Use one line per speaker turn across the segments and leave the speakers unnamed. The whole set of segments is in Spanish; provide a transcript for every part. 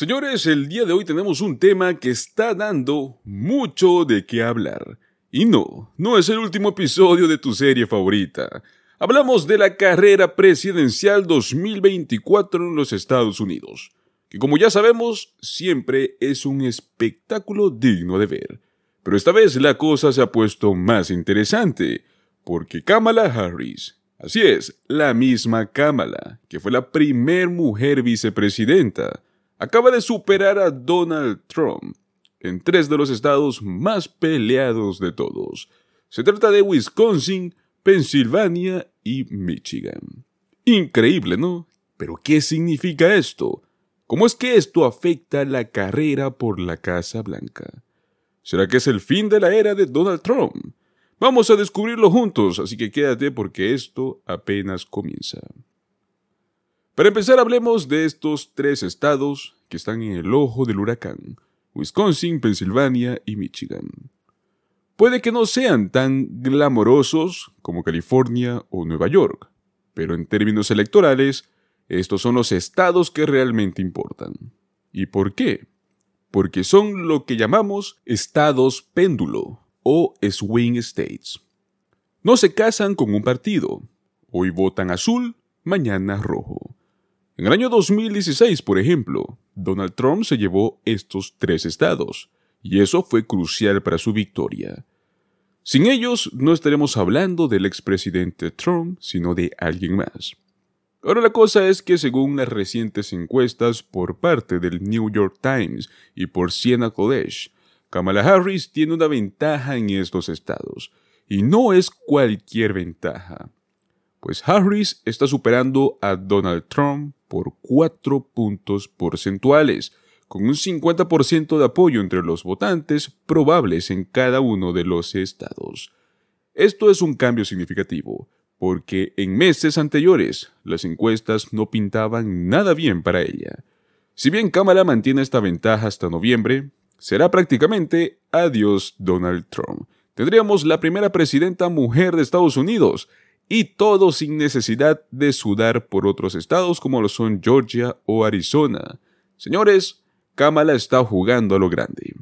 Señores, el día de hoy tenemos un tema que está dando mucho de qué hablar. Y no, no es el último episodio de tu serie favorita. Hablamos de la carrera presidencial 2024 en los Estados Unidos, que como ya sabemos siempre es un espectáculo digno de ver. Pero esta vez la cosa se ha puesto más interesante, porque Kamala Harris, así es, la misma Kamala, que fue la primer mujer vicepresidenta, acaba de superar a Donald Trump en tres de los estados más peleados de todos. Se trata de Wisconsin, Pensilvania y Michigan. Increíble, ¿no? Pero ¿qué significa esto? ¿Cómo es que esto afecta la carrera por la Casa Blanca? ¿Será que es el fin de la era de Donald Trump? Vamos a descubrirlo juntos, así que quédate porque esto apenas comienza. Para empezar, hablemos de estos tres estados que están en el ojo del huracán, Wisconsin, Pensilvania y Michigan. Puede que no sean tan glamorosos como California o Nueva York, pero en términos electorales, estos son los estados que realmente importan. ¿Y por qué? Porque son lo que llamamos estados péndulo o swing states. No se casan con un partido. Hoy votan azul, mañana rojo. En el año 2016, por ejemplo, Donald Trump se llevó estos tres estados, y eso fue crucial para su victoria. Sin ellos, no estaremos hablando del expresidente Trump, sino de alguien más. Ahora la cosa es que según las recientes encuestas por parte del New York Times y por Siena College, Kamala Harris tiene una ventaja en estos estados, y no es cualquier ventaja, pues Harris está superando a Donald Trump por 4 puntos porcentuales, con un 50% de apoyo entre los votantes probables en cada uno de los estados. Esto es un cambio significativo, porque en meses anteriores las encuestas no pintaban nada bien para ella. Si bien Kamala mantiene esta ventaja hasta noviembre, será prácticamente adiós Donald Trump. Tendríamos la primera presidenta mujer de Estados Unidos y todo sin necesidad de sudar por otros estados como lo son Georgia o Arizona. Señores, Kamala está jugando a lo grande.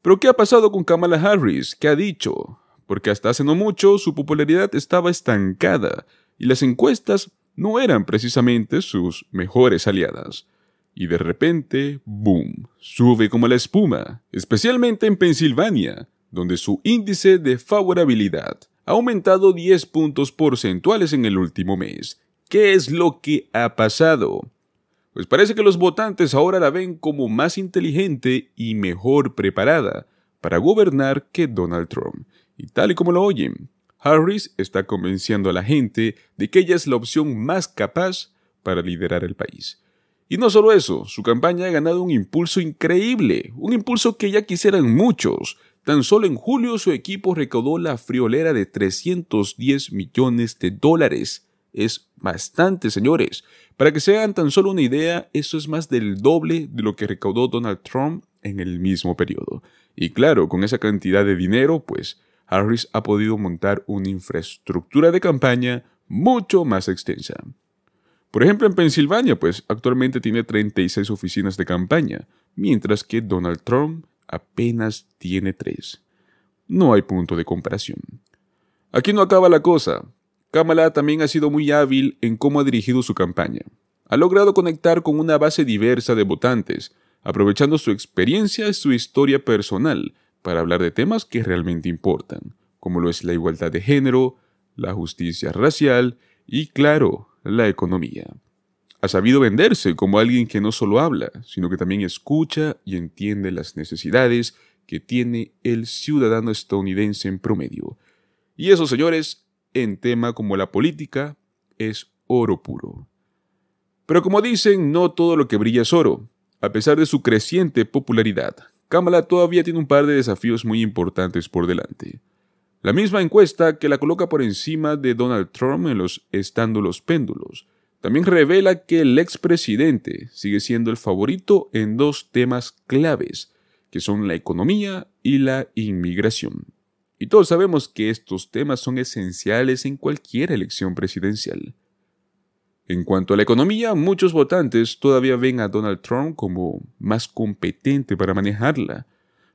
Pero ¿qué ha pasado con Kamala Harris? ¿Qué ha dicho? Porque hasta hace no mucho su popularidad estaba estancada y las encuestas no eran precisamente sus mejores aliadas. Y de repente, boom, sube como la espuma, especialmente en Pensilvania, donde su índice de favorabilidad ha aumentado 10 puntos porcentuales en el último mes. ¿Qué es lo que ha pasado? Pues parece que los votantes ahora la ven como más inteligente y mejor preparada para gobernar que Donald Trump. Y tal y como lo oyen, Harris está convenciendo a la gente de que ella es la opción más capaz para liderar el país. Y no solo eso, su campaña ha ganado un impulso increíble, un impulso que ya quisieran muchos, Tan solo en julio su equipo recaudó la friolera de 310 millones de dólares. Es bastante, señores. Para que se hagan tan solo una idea, eso es más del doble de lo que recaudó Donald Trump en el mismo periodo. Y claro, con esa cantidad de dinero, pues Harris ha podido montar una infraestructura de campaña mucho más extensa. Por ejemplo, en Pensilvania, pues actualmente tiene 36 oficinas de campaña, mientras que Donald Trump apenas tiene tres. No hay punto de comparación. Aquí no acaba la cosa. Kamala también ha sido muy hábil en cómo ha dirigido su campaña. Ha logrado conectar con una base diversa de votantes, aprovechando su experiencia y su historia personal para hablar de temas que realmente importan, como lo es la igualdad de género, la justicia racial y, claro, la economía ha sabido venderse como alguien que no solo habla, sino que también escucha y entiende las necesidades que tiene el ciudadano estadounidense en promedio. Y eso, señores, en tema como la política, es oro puro. Pero como dicen, no todo lo que brilla es oro. A pesar de su creciente popularidad, Kamala todavía tiene un par de desafíos muy importantes por delante. La misma encuesta que la coloca por encima de Donald Trump en los estándulos péndulos, también revela que el expresidente sigue siendo el favorito en dos temas claves, que son la economía y la inmigración. Y todos sabemos que estos temas son esenciales en cualquier elección presidencial. En cuanto a la economía, muchos votantes todavía ven a Donald Trump como más competente para manejarla,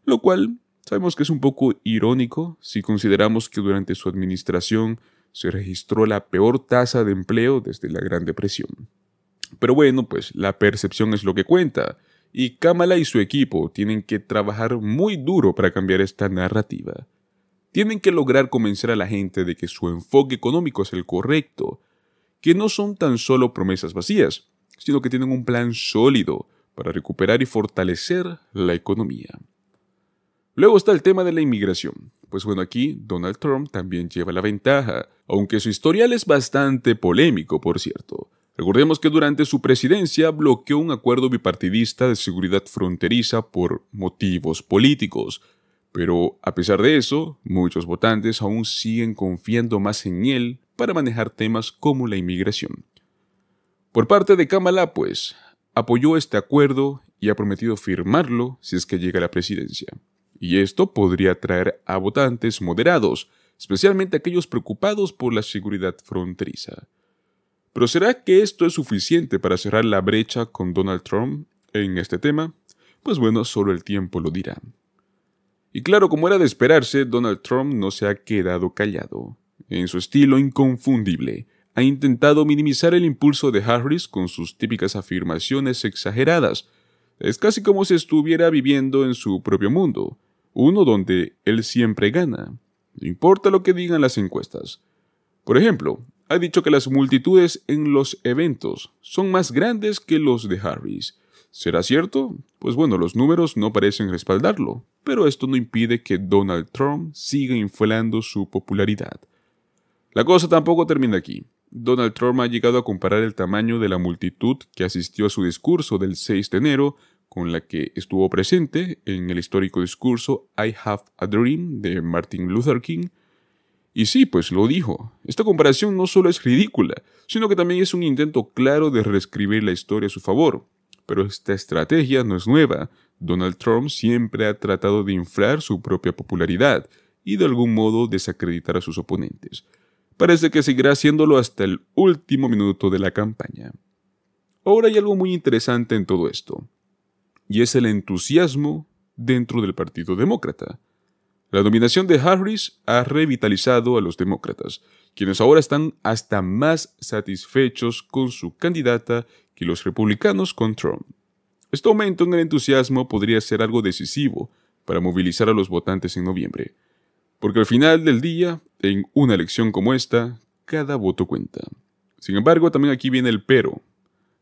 lo cual sabemos que es un poco irónico si consideramos que durante su administración se registró la peor tasa de empleo desde la Gran Depresión. Pero bueno, pues la percepción es lo que cuenta, y Kamala y su equipo tienen que trabajar muy duro para cambiar esta narrativa. Tienen que lograr convencer a la gente de que su enfoque económico es el correcto, que no son tan solo promesas vacías, sino que tienen un plan sólido para recuperar y fortalecer la economía. Luego está el tema de la inmigración. Pues bueno, aquí Donald Trump también lleva la ventaja, aunque su historial es bastante polémico, por cierto. Recordemos que durante su presidencia bloqueó un acuerdo bipartidista de seguridad fronteriza por motivos políticos. Pero a pesar de eso, muchos votantes aún siguen confiando más en él para manejar temas como la inmigración. Por parte de Kamala, pues, apoyó este acuerdo y ha prometido firmarlo si es que llega a la presidencia y esto podría atraer a votantes moderados, especialmente aquellos preocupados por la seguridad fronteriza. Pero ¿será que esto es suficiente para cerrar la brecha con Donald Trump en este tema? Pues bueno, solo el tiempo lo dirá. Y claro, como era de esperarse, Donald Trump no se ha quedado callado. En su estilo inconfundible, ha intentado minimizar el impulso de Harris con sus típicas afirmaciones exageradas. Es casi como si estuviera viviendo en su propio mundo uno donde él siempre gana, no importa lo que digan las encuestas. Por ejemplo, ha dicho que las multitudes en los eventos son más grandes que los de Harris. ¿Será cierto? Pues bueno, los números no parecen respaldarlo, pero esto no impide que Donald Trump siga inflando su popularidad. La cosa tampoco termina aquí. Donald Trump ha llegado a comparar el tamaño de la multitud que asistió a su discurso del 6 de enero con la que estuvo presente en el histórico discurso I Have a Dream de Martin Luther King. Y sí, pues lo dijo, esta comparación no solo es ridícula, sino que también es un intento claro de reescribir la historia a su favor. Pero esta estrategia no es nueva, Donald Trump siempre ha tratado de inflar su propia popularidad y de algún modo desacreditar a sus oponentes. Parece que seguirá haciéndolo hasta el último minuto de la campaña. Ahora hay algo muy interesante en todo esto y es el entusiasmo dentro del Partido Demócrata. La dominación de Harris ha revitalizado a los demócratas, quienes ahora están hasta más satisfechos con su candidata que los republicanos con Trump. Este aumento en el entusiasmo podría ser algo decisivo para movilizar a los votantes en noviembre, porque al final del día, en una elección como esta, cada voto cuenta. Sin embargo, también aquí viene el pero.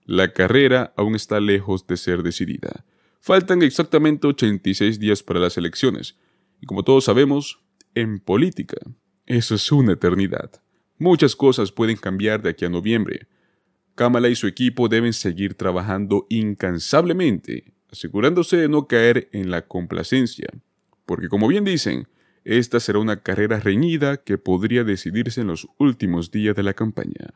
La carrera aún está lejos de ser decidida. Faltan exactamente 86 días para las elecciones, y como todos sabemos, en política, eso es una eternidad. Muchas cosas pueden cambiar de aquí a noviembre. Kamala y su equipo deben seguir trabajando incansablemente, asegurándose de no caer en la complacencia, porque como bien dicen, esta será una carrera reñida que podría decidirse en los últimos días de la campaña.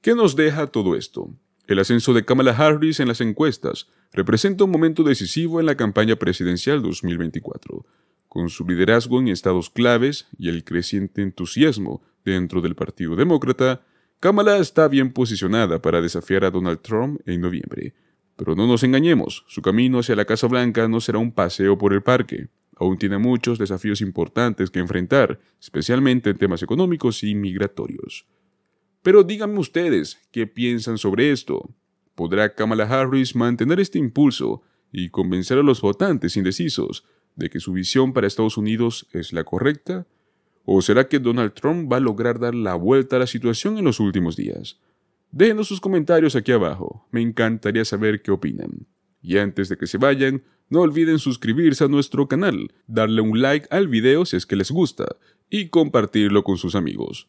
¿Qué nos deja todo esto? El ascenso de Kamala Harris en las encuestas representa un momento decisivo en la campaña presidencial 2024, con su liderazgo en estados claves y el creciente entusiasmo dentro del Partido Demócrata, Kamala está bien posicionada para desafiar a Donald Trump en noviembre. Pero no nos engañemos, su camino hacia la Casa Blanca no será un paseo por el parque. Aún tiene muchos desafíos importantes que enfrentar, especialmente en temas económicos y migratorios. Pero díganme ustedes, ¿qué piensan sobre esto? ¿Podrá Kamala Harris mantener este impulso y convencer a los votantes indecisos de que su visión para Estados Unidos es la correcta? ¿O será que Donald Trump va a lograr dar la vuelta a la situación en los últimos días? Déjenos sus comentarios aquí abajo, me encantaría saber qué opinan. Y antes de que se vayan, no olviden suscribirse a nuestro canal, darle un like al video si es que les gusta y compartirlo con sus amigos.